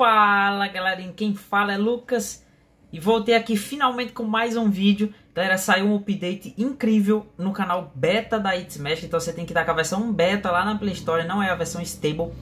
Fala galerinha, quem fala é Lucas e voltei aqui finalmente com mais um vídeo. Galera, saiu um update incrível no canal beta da It's Mesh, então você tem que dar com a versão beta lá na Play Store, não é a versão stable,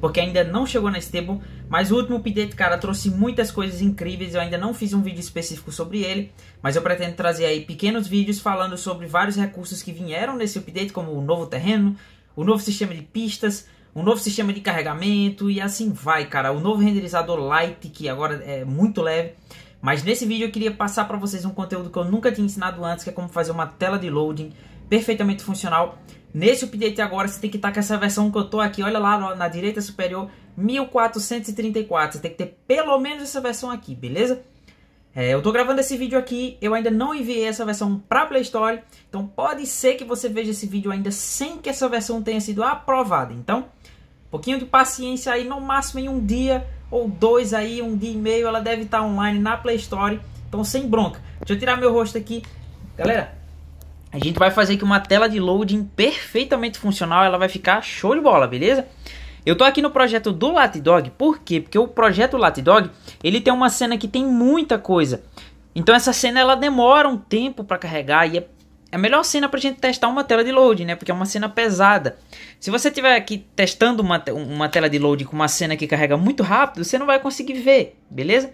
porque ainda não chegou na stable. Mas o último update, cara, trouxe muitas coisas incríveis, eu ainda não fiz um vídeo específico sobre ele, mas eu pretendo trazer aí pequenos vídeos falando sobre vários recursos que vieram nesse update, como o novo terreno, o novo sistema de pistas, um novo sistema de carregamento e assim vai, cara. O novo renderizador light que agora é muito leve. Mas nesse vídeo eu queria passar para vocês um conteúdo que eu nunca tinha ensinado antes, que é como fazer uma tela de loading perfeitamente funcional. Nesse update agora você tem que estar tá com essa versão que eu tô aqui, olha lá na direita superior, 1434. Você tem que ter pelo menos essa versão aqui, beleza? É, eu tô gravando esse vídeo aqui, eu ainda não enviei essa versão para Play Store, então pode ser que você veja esse vídeo ainda sem que essa versão tenha sido aprovada. Então, um pouquinho de paciência aí, no máximo em um dia ou dois aí, um dia e meio, ela deve estar tá online na Play Store, então sem bronca. Deixa eu tirar meu rosto aqui. Galera, a gente vai fazer aqui uma tela de loading perfeitamente funcional, ela vai ficar show de bola, beleza? Eu tô aqui no projeto do Latidog, por quê? Porque o projeto Latidog, ele tem uma cena que tem muita coisa. Então essa cena ela demora um tempo para carregar e é, é a melhor cena pra gente testar uma tela de load, né? Porque é uma cena pesada. Se você tiver aqui testando uma, uma tela de load com uma cena que carrega muito rápido, você não vai conseguir ver, beleza?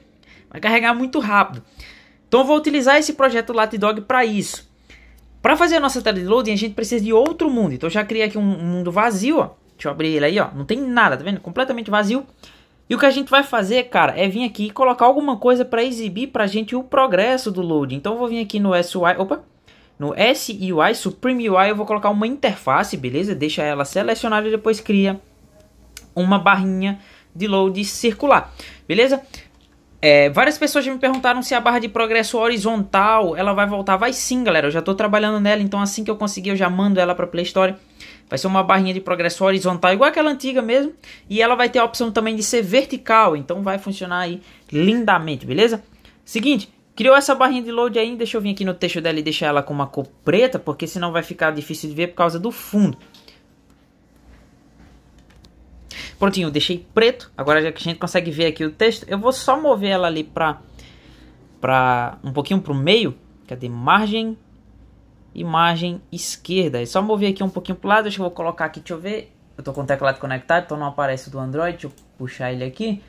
Vai carregar muito rápido. Então eu vou utilizar esse projeto Latidog para isso. Para fazer a nossa tela de loading, a gente precisa de outro mundo. Então eu já criei aqui um, um mundo vazio, ó. Deixa eu abrir ele aí, ó. Não tem nada, tá vendo? Completamente vazio. E o que a gente vai fazer, cara, é vir aqui e colocar alguma coisa para exibir pra gente o progresso do load. Então eu vou vir aqui no SUI, opa, no SUI, Supreme UI, eu vou colocar uma interface, beleza? Deixa ela selecionada e depois cria uma barrinha de load circular, beleza? É, várias pessoas já me perguntaram se a barra de progresso horizontal ela vai voltar. Vai sim, galera. Eu já estou trabalhando nela, então assim que eu conseguir eu já mando ela para Play Store. Vai ser uma barrinha de progresso horizontal, igual aquela antiga mesmo. E ela vai ter a opção também de ser vertical. Então vai funcionar aí lindamente, beleza? Seguinte, criou essa barrinha de load aí. Deixa eu vir aqui no texto dela e deixar ela com uma cor preta. Porque senão vai ficar difícil de ver por causa do fundo. Prontinho, deixei preto. Agora já que a gente consegue ver aqui o texto, eu vou só mover ela ali para pra um pouquinho para o meio. Cadê? Margem imagem esquerda. É só mover aqui um pouquinho para o lado, deixa eu vou colocar aqui, deixa eu ver. Eu estou com o teclado conectado, então não aparece do Android, deixa eu puxar ele aqui.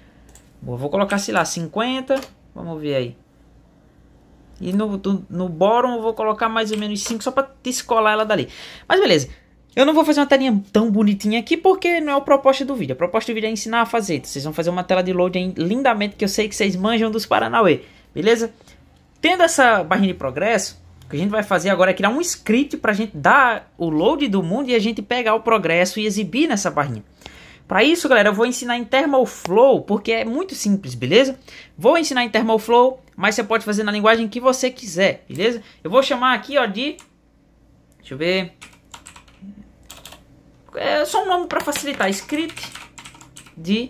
Boa, vou colocar, sei lá, 50, vamos ver aí. E no, do, no bottom eu vou colocar mais ou menos 5, só para descolar ela dali. Mas beleza, eu não vou fazer uma telinha tão bonitinha aqui porque não é o propósito do vídeo. A proposta do vídeo é ensinar a fazer. Então, vocês vão fazer uma tela de load lindamente que eu sei que vocês manjam dos Paranauê. Beleza? Tendo essa barrinha de progresso, o que a gente vai fazer agora é criar um script para a gente dar o load do mundo e a gente pegar o progresso e exibir nessa barrinha. Para isso, galera, eu vou ensinar em ThermalFlow, porque é muito simples, beleza? Vou ensinar em ThermalFlow, mas você pode fazer na linguagem que você quiser, beleza? Eu vou chamar aqui, ó, de... Deixa eu ver... É só um nome para facilitar, script de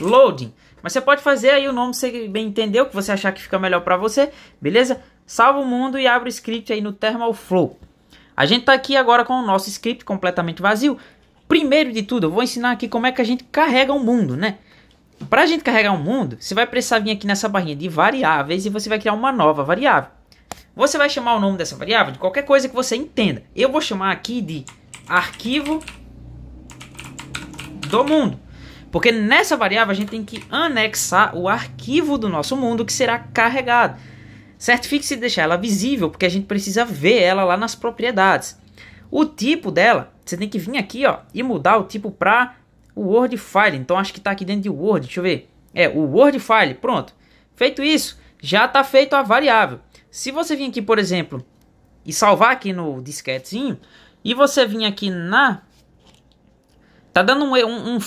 loading. Mas você pode fazer aí o nome que você bem entendeu, que você achar que fica melhor para você, beleza? salva o mundo e abre o script aí no Thermal Flow. A gente tá aqui agora com o nosso script completamente vazio. Primeiro de tudo, eu vou ensinar aqui como é que a gente carrega o um mundo, né? Para a gente carregar um mundo, você vai precisar vir aqui nessa barrinha de variáveis e você vai criar uma nova variável. Você vai chamar o nome dessa variável de qualquer coisa que você entenda. Eu vou chamar aqui de arquivo do mundo. Porque nessa variável a gente tem que anexar o arquivo do nosso mundo que será carregado. Certifique-se de deixar ela visível, porque a gente precisa ver ela lá nas propriedades. O tipo dela, você tem que vir aqui ó, e mudar o tipo para o Word File. Então acho que está aqui dentro de Word, deixa eu ver. É, o Word File, pronto. Feito isso, já está feito a variável. Se você vir aqui, por exemplo, e salvar aqui no disquetezinho, e você vir aqui na... Tá dando um, um, um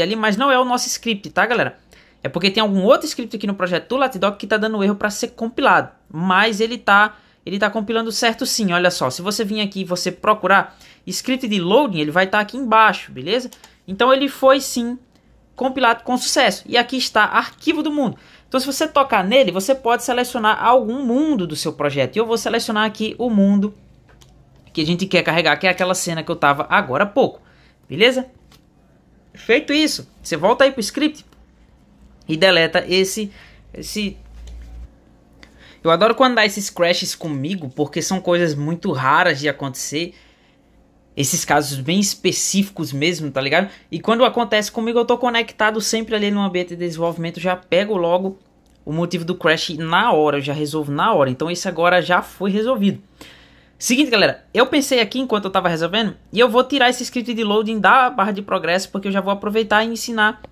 ali, mas não é o nosso script, tá galera? É porque tem algum outro script aqui no projeto do Datadog que está dando erro para ser compilado. Mas ele está ele tá compilando certo sim, olha só. Se você vir aqui e você procurar script de loading, ele vai estar tá aqui embaixo, beleza? Então ele foi sim compilado com sucesso. E aqui está arquivo do mundo. Então se você tocar nele, você pode selecionar algum mundo do seu projeto. E eu vou selecionar aqui o mundo que a gente quer carregar, que é aquela cena que eu estava agora há pouco. Beleza? Feito isso, você volta aí para o script e deleta esse esse eu adoro quando dá esses crashes comigo, porque são coisas muito raras de acontecer. Esses casos bem específicos mesmo, tá ligado? E quando acontece comigo, eu tô conectado sempre ali no ambiente de desenvolvimento, já pego logo o motivo do crash na hora, eu já resolvo na hora. Então isso agora já foi resolvido. Seguinte, galera, eu pensei aqui enquanto eu tava resolvendo, e eu vou tirar esse script de loading da barra de progresso, porque eu já vou aproveitar e ensinar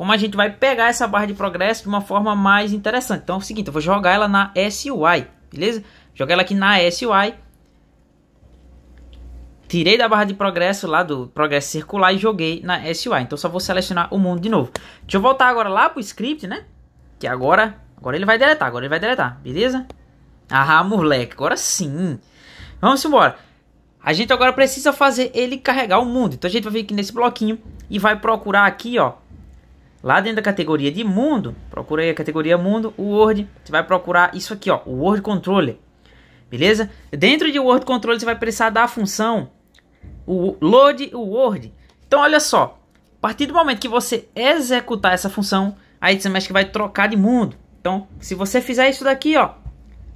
como a gente vai pegar essa barra de progresso de uma forma mais interessante. Então é o seguinte, eu vou jogar ela na SUI, beleza? Jogar ela aqui na SUI. Tirei da barra de progresso lá do progresso circular e joguei na SUI. Então só vou selecionar o mundo de novo. Deixa eu voltar agora lá pro script, né? Que agora, agora ele vai deletar, agora ele vai deletar, beleza? Ah, moleque, agora sim. Vamos embora. A gente agora precisa fazer ele carregar o mundo. Então a gente vai vir aqui nesse bloquinho e vai procurar aqui, ó, Lá dentro da categoria de mundo, procura aí a categoria mundo, o Word, você vai procurar isso aqui, ó, o Word Controller. Beleza? Dentro de Word Controller você vai precisar da função o load o Word. Então olha só, a partir do momento que você executar essa função, a que vai trocar de mundo. Então, se você fizer isso daqui, ó,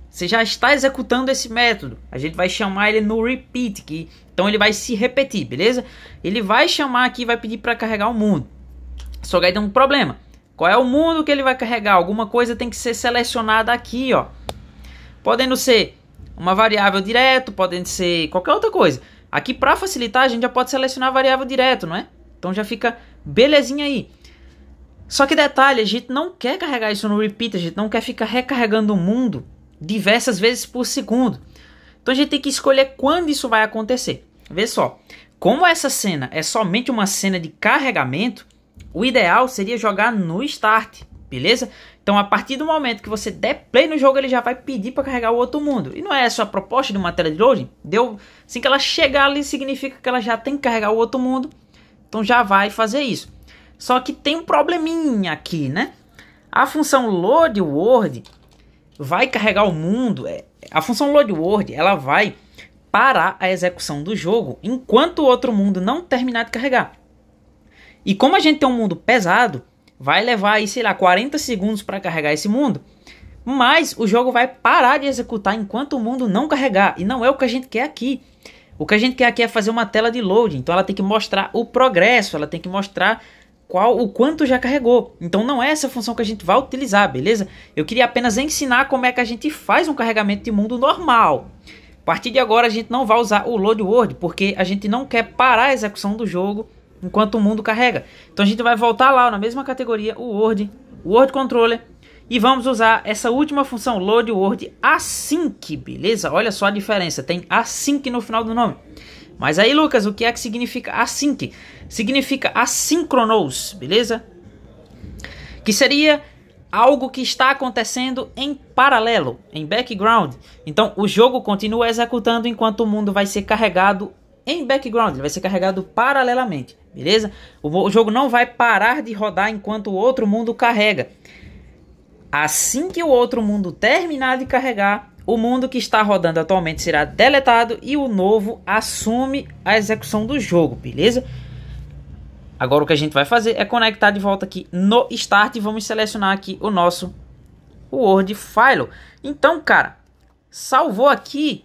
você já está executando esse método. A gente vai chamar ele no repeat, que, então ele vai se repetir, beleza? Ele vai chamar aqui, vai pedir para carregar o mundo. Só que aí tem um problema. Qual é o mundo que ele vai carregar? Alguma coisa tem que ser selecionada aqui, ó. Podendo ser uma variável direto, podendo ser qualquer outra coisa. Aqui para facilitar a gente já pode selecionar a variável direto, não é? Então já fica belezinha aí. Só que detalhe, a gente não quer carregar isso no repeat, a gente não quer ficar recarregando o mundo diversas vezes por segundo. Então a gente tem que escolher quando isso vai acontecer. Vê só, como essa cena é somente uma cena de carregamento, o ideal seria jogar no start, beleza? Então, a partir do momento que você der play no jogo, ele já vai pedir para carregar o outro mundo. E não é essa a proposta de uma tela de loading? Deu, assim que ela chegar ali, significa que ela já tem que carregar o outro mundo. Então, já vai fazer isso. Só que tem um probleminha aqui, né? A função load word vai carregar o mundo. É, a função load word, ela vai parar a execução do jogo enquanto o outro mundo não terminar de carregar. E como a gente tem um mundo pesado, vai levar aí, sei lá, 40 segundos para carregar esse mundo. Mas o jogo vai parar de executar enquanto o mundo não carregar. E não é o que a gente quer aqui. O que a gente quer aqui é fazer uma tela de loading. Então ela tem que mostrar o progresso, ela tem que mostrar qual o quanto já carregou. Então não é essa função que a gente vai utilizar, beleza? Eu queria apenas ensinar como é que a gente faz um carregamento de mundo normal. A partir de agora a gente não vai usar o load word, porque a gente não quer parar a execução do jogo enquanto o mundo carrega. Então a gente vai voltar lá na mesma categoria, o Word, o Word Controller, e vamos usar essa última função, load word async, beleza? Olha só a diferença, tem async no final do nome. Mas aí, Lucas, o que é que significa async? Significa Asynchronous, beleza? Que seria algo que está acontecendo em paralelo, em background. Então, o jogo continua executando enquanto o mundo vai ser carregado em background, ele vai ser carregado paralelamente, beleza? O jogo não vai parar de rodar enquanto o outro mundo carrega. Assim que o outro mundo terminar de carregar, o mundo que está rodando atualmente será deletado e o novo assume a execução do jogo, beleza? Agora o que a gente vai fazer é conectar de volta aqui no Start e vamos selecionar aqui o nosso Word File. Então, cara, salvou aqui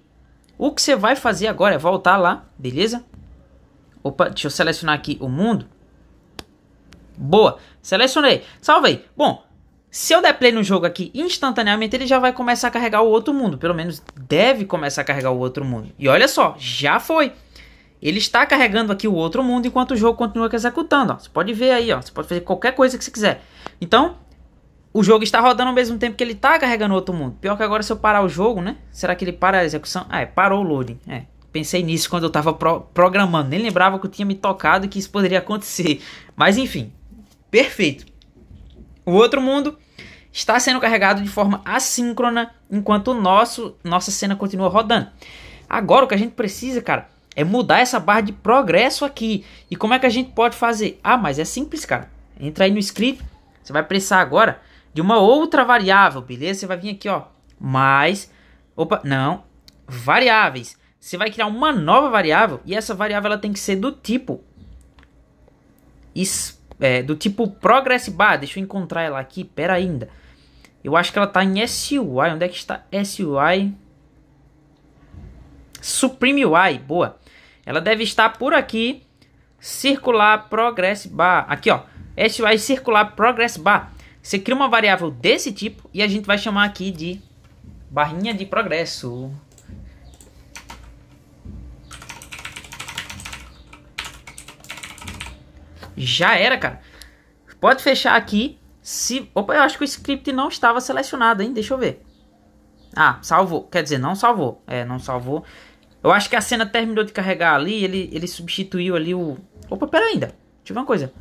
o que você vai fazer agora é voltar lá, beleza? Opa, deixa eu selecionar aqui o mundo. Boa, selecionei, salvei. Bom, se eu der play no jogo aqui instantaneamente, ele já vai começar a carregar o outro mundo. Pelo menos deve começar a carregar o outro mundo. E olha só, já foi. Ele está carregando aqui o outro mundo enquanto o jogo continua executando. Ó. Você pode ver aí, ó. você pode fazer qualquer coisa que você quiser. Então, o jogo está rodando ao mesmo tempo que ele está carregando outro mundo. Pior que agora se eu parar o jogo, né? Será que ele para a execução? Ah, é, parou o loading. É, pensei nisso quando eu estava pro programando. Nem lembrava que eu tinha me tocado que isso poderia acontecer. Mas enfim, perfeito. O outro mundo está sendo carregado de forma assíncrona enquanto o nosso nossa cena continua rodando. Agora o que a gente precisa, cara, é mudar essa barra de progresso aqui. E como é que a gente pode fazer? Ah, mas é simples, cara. Entra aí no script. Você vai precisar agora de uma outra variável, beleza? Você vai vir aqui, ó, mais, opa, não, variáveis. Você vai criar uma nova variável e essa variável ela tem que ser do tipo é, do tipo progress bar. Deixa eu encontrar ela aqui, pera ainda. Eu acho que ela tá em SUI. Onde é que está SUI? Supreme UI, boa. Ela deve estar por aqui. Circular progress bar. Aqui, ó. SUI circular progress bar. Você cria uma variável desse tipo e a gente vai chamar aqui de barrinha de progresso. Já era, cara. Pode fechar aqui. Se... Opa, eu acho que o script não estava selecionado, hein? Deixa eu ver. Ah, salvou. Quer dizer, não salvou. É, não salvou. Eu acho que a cena terminou de carregar ali. Ele, ele substituiu ali o... Opa, pera ainda. Deixa eu ver uma coisa.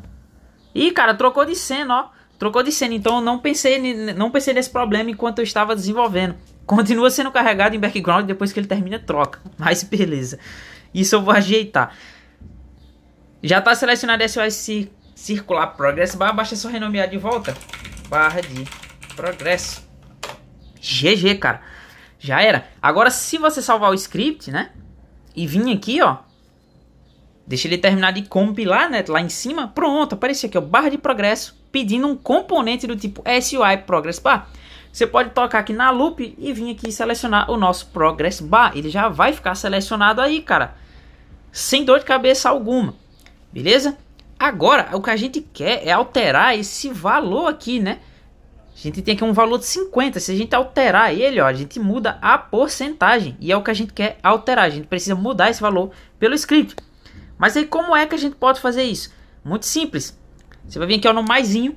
Ih, cara, trocou de cena, ó. Trocou de cena, então eu não pensei, não pensei nesse problema enquanto eu estava desenvolvendo. Continua sendo carregado em background depois que ele termina troca. Mas beleza. Isso eu vou ajeitar. Já está selecionado SOS circular progress, barra, basta só renomear de volta. Barra de progresso. GG, cara. Já era. Agora, se você salvar o script, né? E vir aqui, ó. Deixa ele terminar de compilar, né? Lá em cima, pronto, Aparece aqui, ó, barra de progresso, pedindo um componente do tipo SUI Progress Bar. Você pode tocar aqui na loop e vir aqui selecionar o nosso Progress Bar. Ele já vai ficar selecionado aí, cara. Sem dor de cabeça alguma. Beleza? Agora, o que a gente quer é alterar esse valor aqui, né? A gente tem aqui um valor de 50. Se a gente alterar ele, ó, a gente muda a porcentagem. E é o que a gente quer alterar. A gente precisa mudar esse valor pelo script. Mas aí como é que a gente pode fazer isso? Muito simples. Você vai vir aqui ó, no maisinho.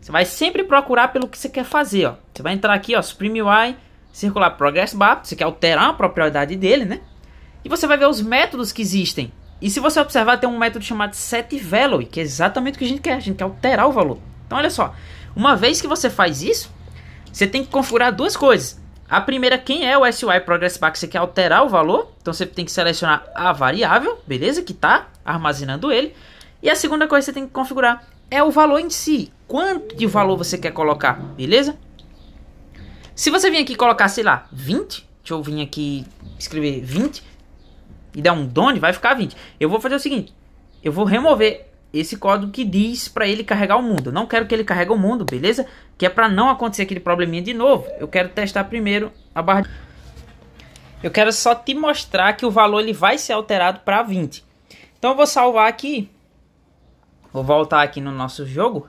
Você vai sempre procurar pelo que você quer fazer. Ó. Você vai entrar aqui, ó, Supreme UI, Circular Progress Bar. Você quer alterar a propriedade dele, né? E você vai ver os métodos que existem. E se você observar, tem um método chamado setValue, que é exatamente o que a gente quer. A gente quer alterar o valor. Então, olha só. Uma vez que você faz isso, você tem que configurar duas coisas. A primeira, quem é o SY Progress Bar que você quer alterar o valor. Então você tem que selecionar a variável, beleza? Que está armazenando ele. E a segunda coisa que você tem que configurar é o valor em si. Quanto de valor você quer colocar, beleza? Se você vir aqui colocar, sei lá, 20. Deixa eu vir aqui escrever 20. E dar um done, vai ficar 20. Eu vou fazer o seguinte. Eu vou remover esse código que diz para ele carregar o mundo. não quero que ele carregue o mundo, beleza? Que é para não acontecer aquele probleminha de novo. Eu quero testar primeiro a barra de... Eu quero só te mostrar que o valor ele vai ser alterado para 20. Então eu vou salvar aqui. Vou voltar aqui no nosso jogo.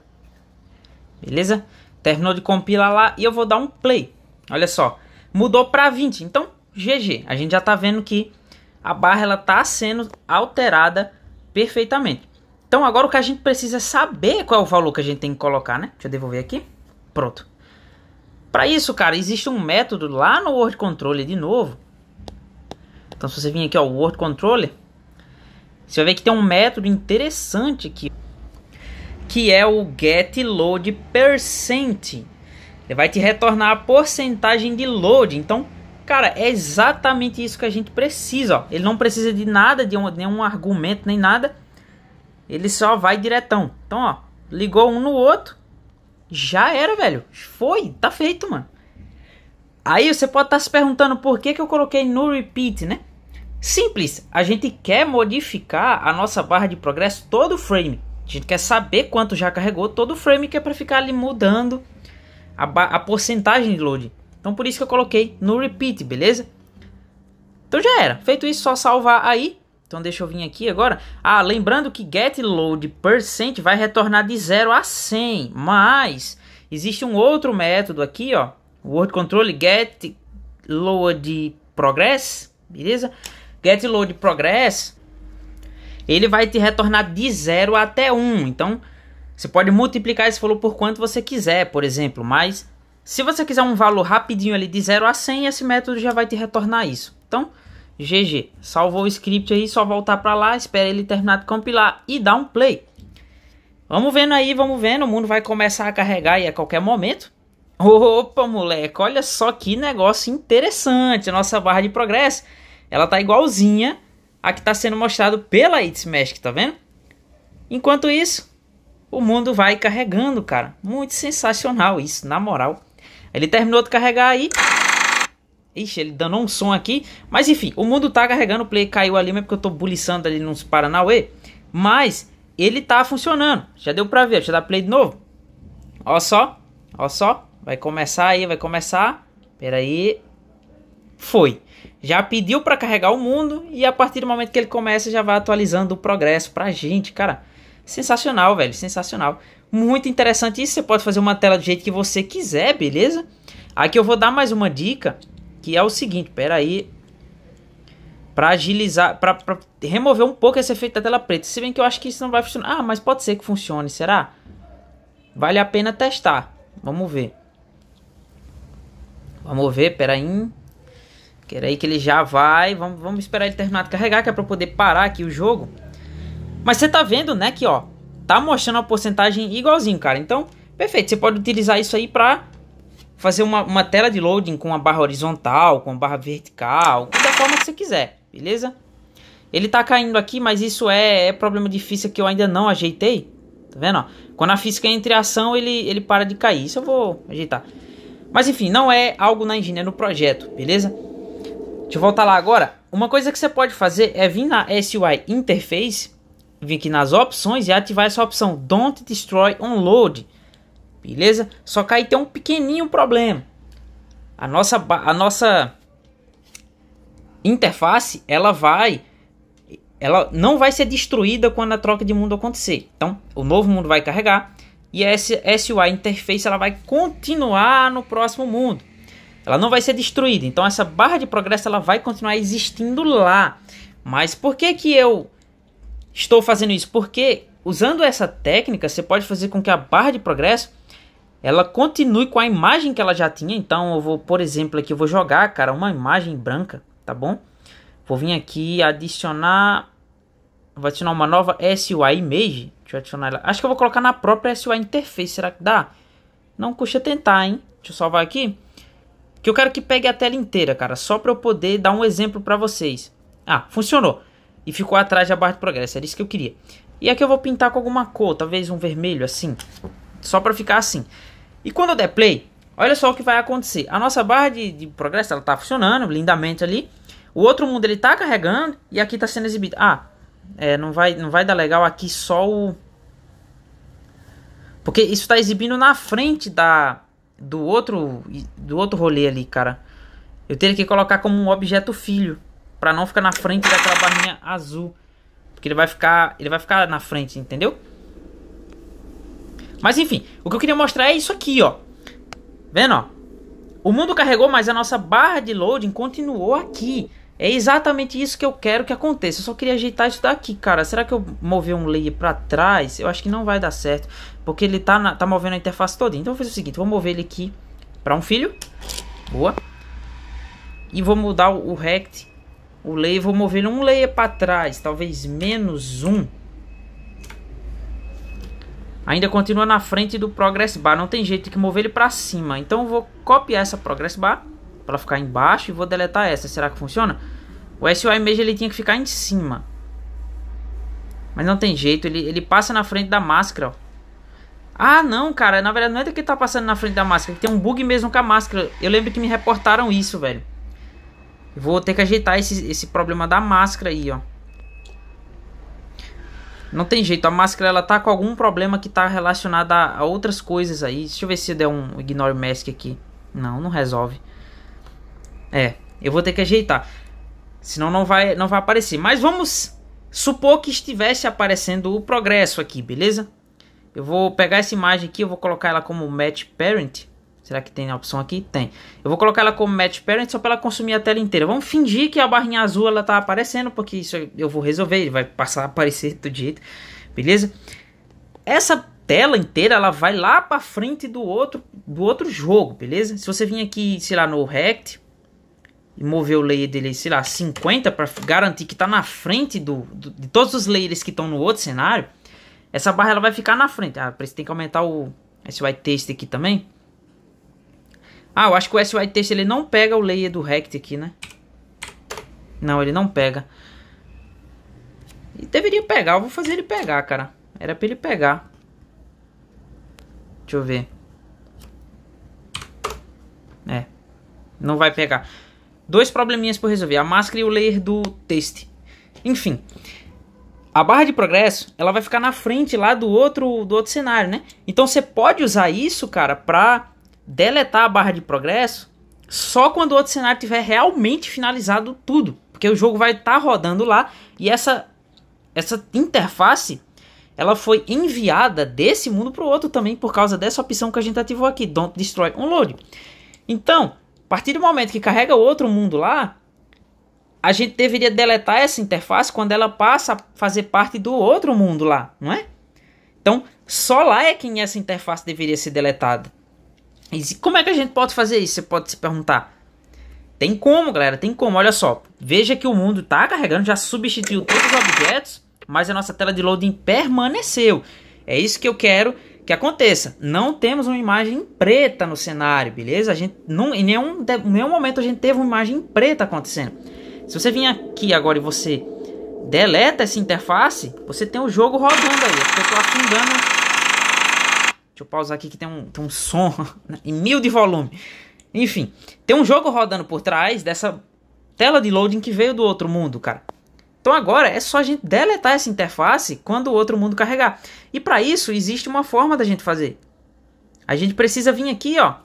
Beleza? Terminou de compilar lá e eu vou dar um play. Olha só, mudou para 20. Então, GG. A gente já tá vendo que a barra ela tá sendo alterada perfeitamente. Então agora o que a gente precisa é saber qual é o valor que a gente tem que colocar, né? Deixa eu devolver aqui. Pronto. Para isso, cara, existe um método lá no Word Controller de novo. Então se você vir aqui, ó, Word Controller, você vai ver que tem um método interessante aqui, que é o getLoadPercent. Ele vai te retornar a porcentagem de load. Então, cara, é exatamente isso que a gente precisa, ó. Ele não precisa de nada, de, um, de nenhum argumento, nem nada. Ele só vai diretão. Então, ó, ligou um no outro, já era, velho. Foi, tá feito, mano. Aí você pode estar tá se perguntando por que, que eu coloquei no repeat, né? Simples, a gente quer modificar a nossa barra de progresso todo o frame. A gente quer saber quanto já carregou todo o frame que é para ficar ali mudando a, a porcentagem de load. Então por isso que eu coloquei no repeat, beleza? Então já era. Feito isso, só salvar aí então deixa eu vir aqui agora. Ah, lembrando que get load percent vai retornar de 0 a 100, mas existe um outro método aqui, ó, word control get load progress, beleza? Get load progress, ele vai te retornar de 0 até 1. Um. Então, você pode multiplicar esse valor por quanto você quiser, por exemplo, mas se você quiser um valor rapidinho ali de 0 a 100, esse método já vai te retornar isso. Então, GG. Salvou o script aí, só voltar para lá, espera ele terminar de compilar e dar um play. Vamos vendo aí, vamos vendo, o mundo vai começar a carregar aí a qualquer momento. Opa, moleque, olha só que negócio interessante. A nossa barra de progresso, ela tá igualzinha a que tá sendo mostrado pela It's Magic, tá vendo? Enquanto isso, o mundo vai carregando, cara. Muito sensacional isso, na moral. Ele terminou de carregar aí. Ixi, ele danou um som aqui. Mas enfim, o mundo tá carregando. O play caiu ali, mas porque eu tô buliçando ali nos Paranauê. Mas ele tá funcionando. Já deu pra ver. Deixa eu dar play de novo. Ó só. Ó só. Vai começar aí, vai começar. Pera aí. Foi. Já pediu para carregar o mundo. E a partir do momento que ele começa, já vai atualizando o progresso pra gente, cara. Sensacional, velho. Sensacional. Muito interessante isso. Você pode fazer uma tela do jeito que você quiser, beleza? Aqui eu vou dar mais uma dica que é o seguinte, peraí, para agilizar, para remover um pouco esse efeito da tela preta. Se bem que eu acho que isso não vai funcionar. Ah, mas pode ser que funcione, será? Vale a pena testar. Vamos ver. Vamos ver, peraí. aí que ele já vai. Vamos, vamos esperar ele terminar de carregar, que é para poder parar aqui o jogo. Mas você tá vendo, né, que ó, tá mostrando a porcentagem igualzinho, cara. Então, perfeito. Você pode utilizar isso aí para fazer uma, uma tela de loading com a barra horizontal, com a barra vertical, da forma que você quiser, beleza? Ele tá caindo aqui, mas isso é, é problema de física que eu ainda não ajeitei. Tá vendo? Ó? Quando a física entra em ação, ele, ele para de cair. Isso eu vou ajeitar. Mas enfim, não é algo na engenharia, é no projeto, beleza? Deixa eu voltar lá agora. Uma coisa que você pode fazer é vir na SUI Interface, vir aqui nas opções e ativar essa opção Don't Destroy Load beleza? Só que aí tem um pequenininho problema. A nossa, a nossa interface, ela vai ela não vai ser destruída quando a troca de mundo acontecer. Então, o novo mundo vai carregar e essa SUI interface ela vai continuar no próximo mundo. Ela não vai ser destruída. Então, essa barra de progresso ela vai continuar existindo lá. Mas por que que eu estou fazendo isso? Porque usando essa técnica, você pode fazer com que a barra de progresso ela continue com a imagem que ela já tinha. Então eu vou, por exemplo, aqui eu vou jogar, cara, uma imagem branca, tá bom? Vou vir aqui adicionar, vou adicionar uma nova SUI Image. Deixa eu adicionar ela. Acho que eu vou colocar na própria SUI Interface, será que dá? Não custa tentar, hein? Deixa eu salvar aqui. Que eu quero que pegue a tela inteira, cara, só para eu poder dar um exemplo para vocês. Ah, funcionou. E ficou atrás da barra de progresso, era isso que eu queria. E aqui eu vou pintar com alguma cor, talvez um vermelho assim, só para ficar assim. E quando eu der play, olha só o que vai acontecer. A nossa barra de, de progresso ela está funcionando lindamente ali. O outro mundo ele está carregando e aqui está sendo exibido. Ah, é, não, vai, não vai dar legal aqui só o... Porque isso está exibindo na frente da do outro do outro rolê ali, cara. Eu teria que colocar como um objeto filho para não ficar na frente daquela barrinha azul, porque ele vai ficar ele vai ficar na frente, entendeu? Mas enfim, o que eu queria mostrar é isso aqui, ó. Vendo, ó? O mundo carregou, mas a nossa barra de loading continuou aqui. É exatamente isso que eu quero que aconteça. Eu só queria ajeitar isso daqui, cara. Será que eu mover um layer para trás? Eu acho que não vai dar certo, porque ele tá, na, tá movendo a interface toda. Então eu vou fazer o seguinte, vou mover ele aqui para um filho. Boa. E vou mudar o, o rect, o layer, vou mover um layer para trás, talvez menos um. Ainda continua na frente do Progress Bar. Não tem jeito, tem que mover ele para cima. Então eu vou copiar essa Progress Bar para ficar embaixo e vou deletar essa. Será que funciona? O SUI mesmo ele tinha que ficar em cima. Mas não tem jeito, ele, ele passa na frente da máscara, ó. Ah, não, cara, na verdade não é do que tá passando na frente da máscara, que tem um bug mesmo com a máscara. Eu lembro que me reportaram isso, velho. Vou ter que ajeitar esse, esse problema da máscara aí, ó. Não tem jeito, a máscara ela tá com algum problema que tá relacionado a, outras coisas aí. Deixa eu ver se eu der um ignore mask aqui. Não, não resolve. É, eu vou ter que ajeitar. Senão não vai, não vai aparecer. Mas vamos supor que estivesse aparecendo o progresso aqui, beleza? Eu vou pegar essa imagem aqui, eu vou colocar ela como match parent. Será que tem a opção aqui? Tem. Eu vou colocar ela como Match Parent só para ela consumir a tela inteira. Vamos fingir que a barrinha azul ela tá aparecendo, porque isso eu vou resolver, vai passar a aparecer do jeito. Beleza? Essa tela inteira ela vai lá para frente do outro do outro jogo, beleza? Se você vir aqui, sei lá, no Rect e mover o layer dele, sei lá, 50 para garantir que tá na frente do, do, de todos os layers que estão no outro cenário, essa barra ela vai ficar na frente. Ah, você tem que aumentar o esse white text aqui também ah, eu acho que o SY ele não pega o layer do rect aqui, né? Não, ele não pega. E deveria pegar, eu vou fazer ele pegar, cara. Era pra ele pegar. Deixa eu ver. É. Não vai pegar. Dois probleminhas pra resolver. A máscara e o layer do teste. Enfim. A barra de progresso, ela vai ficar na frente lá do outro, do outro cenário, né? Então você pode usar isso, cara, pra deletar a barra de progresso só quando o outro cenário tiver realmente finalizado tudo. Porque o jogo vai estar tá rodando lá e essa, essa interface ela foi enviada desse mundo para o outro também por causa dessa opção que a gente ativou aqui, Don't Destroy Unload. Então, a partir do momento que carrega outro mundo lá, a gente deveria deletar essa interface quando ela passa a fazer parte do outro mundo lá, não é? Então, só lá é que essa interface deveria ser deletada. E como é que a gente pode fazer isso? Você pode se perguntar. Tem como, galera, tem como. Olha só, veja que o mundo está carregando, já substituiu todos os objetos, mas a nossa tela de loading permaneceu. É isso que eu quero que aconteça. Não temos uma imagem preta no cenário, beleza? A gente não, em nenhum, em nenhum momento a gente teve uma imagem preta acontecendo. Se você vir aqui agora e você deleta essa interface, você tem o jogo rodando aí. Eu estou afundando Deixa eu pausar aqui que tem um, tem um som né, em mil de volume. Enfim, tem um jogo rodando por trás dessa tela de loading que veio do outro mundo, cara. Então agora é só a gente deletar essa interface quando o outro mundo carregar. E para isso existe uma forma da gente fazer. A gente precisa vir aqui, ó,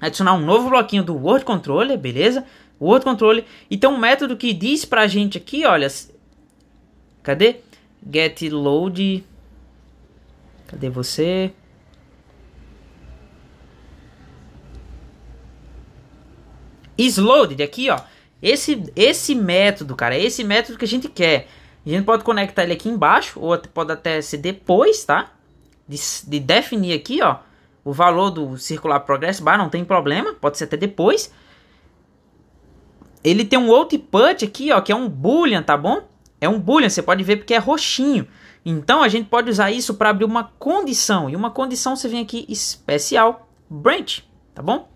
adicionar um novo bloquinho do Word Controller, beleza? Word Controller. E tem um método que diz pra gente aqui, olha, cadê? Get load. Cadê você? Slowed aqui, ó. Esse, esse método, cara, é esse método que a gente quer. A gente pode conectar ele aqui embaixo, ou pode até ser depois, tá? De, de definir aqui, ó, o valor do circular progress bar, não tem problema, pode ser até depois. Ele tem um output aqui, ó, que é um boolean, tá bom? É um boolean, você pode ver porque é roxinho. Então a gente pode usar isso para abrir uma condição, e uma condição você vem aqui especial branch, tá bom?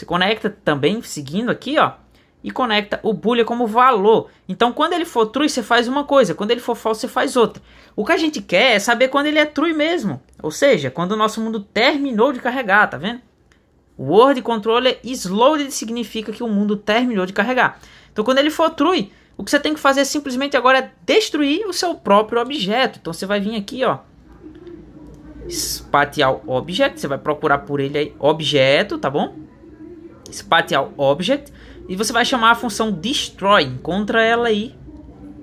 Se conecta também, seguindo aqui, ó, e conecta o Boolean como valor. Então, quando ele for true, você faz uma coisa, quando ele for false, você faz outra. O que a gente quer é saber quando ele é true mesmo, ou seja, quando o nosso mundo terminou de carregar, tá vendo? Word Controller loaded significa que o mundo terminou de carregar. Então, quando ele for true, o que você tem que fazer simplesmente agora é destruir o seu próprio objeto. Então, você vai vir aqui, ó, espatear objeto, você vai procurar por ele aí, objeto, tá bom? Spatial Object. E você vai chamar a função Destroy. Encontra ela aí.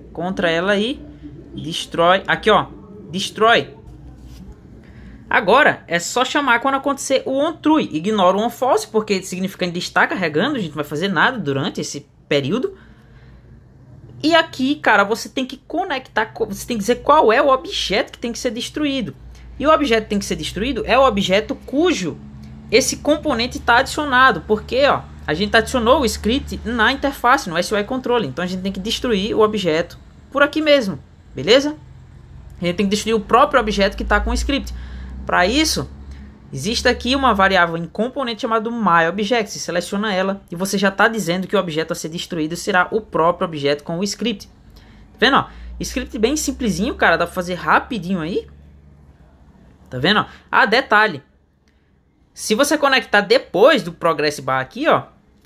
Encontra ela aí. Destroy. Aqui, ó. Destroy. Agora, é só chamar quando acontecer o onTrue. Ignora o onFalse, porque significa que está carregando. A gente não vai fazer nada durante esse período. E aqui, cara, você tem que conectar, você tem que dizer qual é o objeto que tem que ser destruído. E o objeto que tem que ser destruído é o objeto cujo esse componente está adicionado, porque ó, a gente adicionou o script na interface, no SUI controller. Então a gente tem que destruir o objeto por aqui mesmo, beleza? A gente tem que destruir o próprio objeto que está com o script. Para isso, existe aqui uma variável em componente chamada myObject. Você seleciona ela e você já está dizendo que o objeto a ser destruído será o próprio objeto com o script. Tá vendo? Ó? Script bem simplesinho, cara. Dá para fazer rapidinho aí. Tá vendo? Ah, detalhe. Se você conectar depois do progress bar aqui, ó,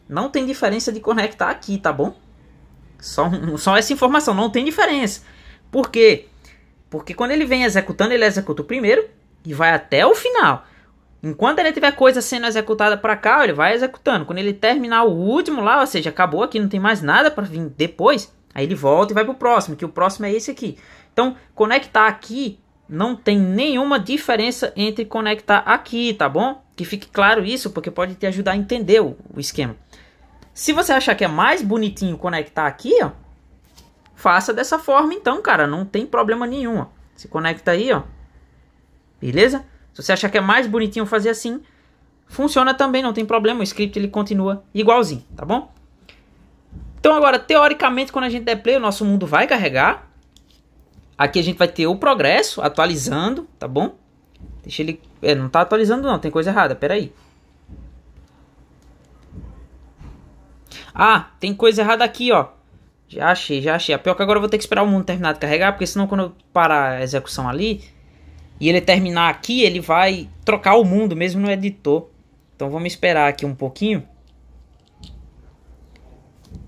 não tem diferença de conectar aqui, tá bom? Só, só essa informação, não tem diferença. Por quê? Porque quando ele vem executando, ele executa o primeiro e vai até o final. Enquanto ele tiver coisa sendo executada para cá, ele vai executando. Quando ele terminar o último lá, ou seja, acabou aqui, não tem mais nada para vir depois, aí ele volta e vai pro próximo, que o próximo é esse aqui. Então, conectar aqui não tem nenhuma diferença entre conectar aqui, tá bom? Que fique claro isso, porque pode te ajudar a entender o, esquema. Se você achar que é mais bonitinho conectar aqui, ó, faça dessa forma então, cara, não tem problema nenhum. Ó. Se conecta aí, ó. Beleza? Se você achar que é mais bonitinho fazer assim, funciona também, não tem problema, o script ele continua igualzinho, tá bom? Então agora, teoricamente, quando a gente der play, o nosso mundo vai carregar, Aqui a gente vai ter o progresso atualizando, tá bom? Deixa ele... É, não tá atualizando não, tem coisa errada, peraí. Ah, tem coisa errada aqui, ó. Já achei, já achei. A pior é que agora eu vou ter que esperar o mundo terminar de carregar, porque senão quando eu parar a execução ali e ele terminar aqui, ele vai trocar o mundo mesmo no editor. Então vamos esperar aqui um pouquinho.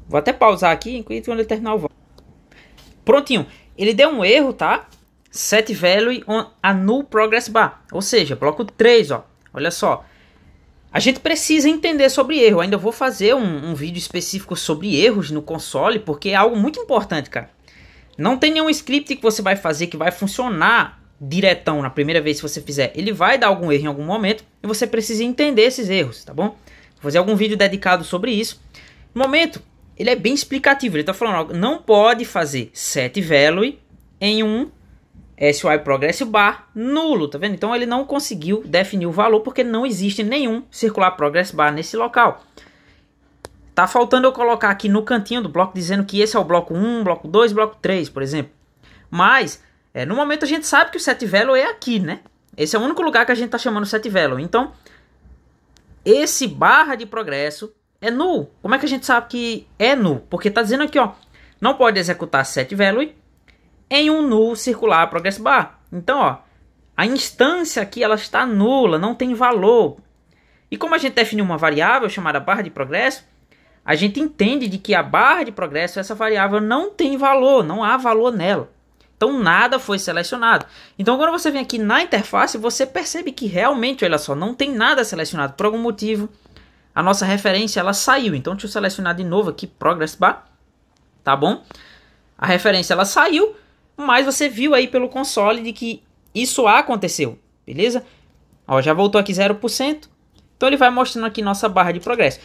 Vou até pausar aqui enquanto ele terminar o Prontinho. Ele deu um erro, tá? Set value on a new progress bar. Ou seja, bloco 3, ó. Olha só. A gente precisa entender sobre erro. ainda vou fazer um, um, vídeo específico sobre erros no console, porque é algo muito importante, cara. Não tem nenhum script que você vai fazer que vai funcionar diretão na primeira vez que você fizer. Ele vai dar algum erro em algum momento e você precisa entender esses erros, tá bom? Vou fazer algum vídeo dedicado sobre isso. No momento, ele é bem explicativo. Ele está falando, não pode fazer set value em um SY progress bar nulo, tá vendo? Então ele não conseguiu definir o valor porque não existe nenhum circular progress bar nesse local. Tá faltando eu colocar aqui no cantinho do bloco dizendo que esse é o bloco 1, bloco 2, bloco 3, por exemplo. Mas, é, no momento a gente sabe que o set value é aqui, né? Esse é o único lugar que a gente está chamando set value. Então, esse barra de progresso é null. Como é que a gente sabe que é null? Porque está dizendo aqui, ó, não pode executar set value em um null circular progress bar. Então, ó, a instância aqui ela está nula, não tem valor. E como a gente definiu uma variável chamada barra de progresso, a gente entende de que a barra de progresso, essa variável não tem valor, não há valor nela. Então nada foi selecionado. Então quando você vem aqui na interface, você percebe que realmente, olha só, não tem nada selecionado por algum motivo a nossa referência ela saiu. Então deixa eu selecionar de novo aqui Progress Bar, tá bom? A referência ela saiu, mas você viu aí pelo console de que isso aconteceu, beleza? Ó, já voltou aqui 0%. Então ele vai mostrando aqui nossa barra de progresso.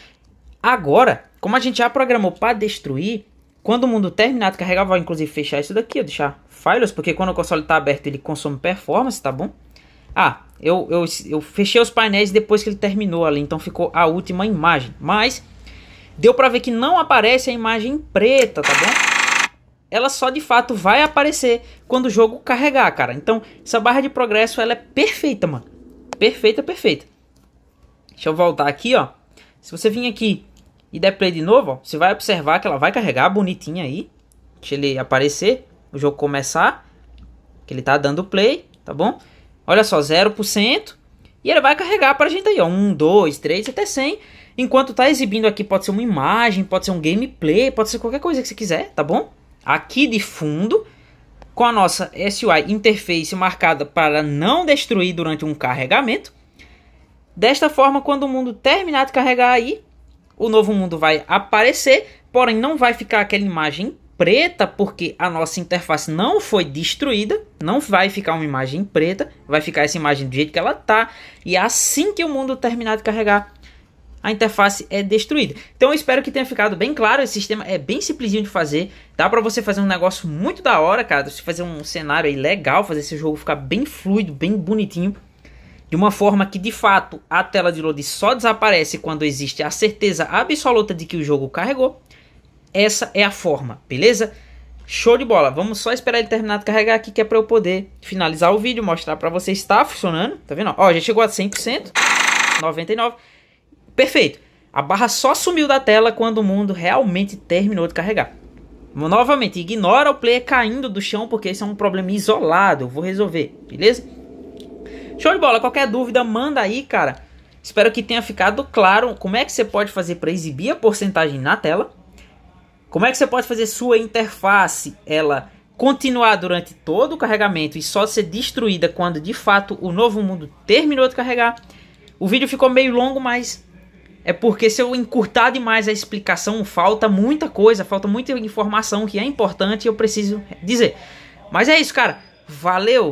Agora, como a gente já programou para destruir, quando o mundo terminar de carregar, vou inclusive fechar isso daqui, eu deixar files, porque quando o console está aberto ele consome performance, tá bom? Ah, eu, eu, eu fechei os painéis depois que ele terminou ali, então ficou a última imagem. Mas deu para ver que não aparece a imagem preta, tá bom? Ela só de fato vai aparecer quando o jogo carregar, cara. Então essa barra de progresso ela é perfeita, mano. Perfeita, perfeita. Deixa eu voltar aqui, ó. Se você vir aqui e der play de novo, ó, você vai observar que ela vai carregar bonitinha aí. Deixa ele aparecer, o jogo começar. Que ele tá dando play, tá bom? Olha só, 0%. E ele vai carregar para a gente aí, ó, 1, 2, 3, até 100. Enquanto tá exibindo aqui, pode ser uma imagem, pode ser um gameplay, pode ser qualquer coisa que você quiser, tá bom? Aqui de fundo, com a nossa SUI interface marcada para não destruir durante um carregamento. Desta forma, quando o mundo terminar de carregar aí, o novo mundo vai aparecer, porém não vai ficar aquela imagem preta porque a nossa interface não foi destruída, não vai ficar uma imagem preta, vai ficar essa imagem do jeito que ela tá, e é assim que o mundo terminar de carregar, a interface é destruída. Então eu espero que tenha ficado bem claro, esse sistema é bem simplesinho de fazer, dá para você fazer um negócio muito da hora, cara, você fazer um cenário aí legal, fazer esse jogo ficar bem fluido, bem bonitinho, de uma forma que de fato a tela de load só desaparece quando existe a certeza absoluta de que o jogo carregou. Essa é a forma, beleza? Show de bola. Vamos só esperar ele terminar de carregar aqui, que é para eu poder finalizar o vídeo, mostrar para vocês está funcionando. Tá vendo? Ó, já chegou a 100%, 99%. Perfeito. A barra só sumiu da tela quando o mundo realmente terminou de carregar. Novamente, ignora o player caindo do chão, porque esse é um problema isolado. Eu vou resolver, beleza? Show de bola. Qualquer dúvida, manda aí, cara. Espero que tenha ficado claro como é que você pode fazer para exibir a porcentagem na tela como é que você pode fazer sua interface ela continuar durante todo o carregamento e só ser destruída quando de fato o novo mundo terminou de carregar? O vídeo ficou meio longo, mas é porque se eu encurtar demais a explicação, falta muita coisa, falta muita informação que é importante e eu preciso dizer. Mas é isso, cara. Valeu!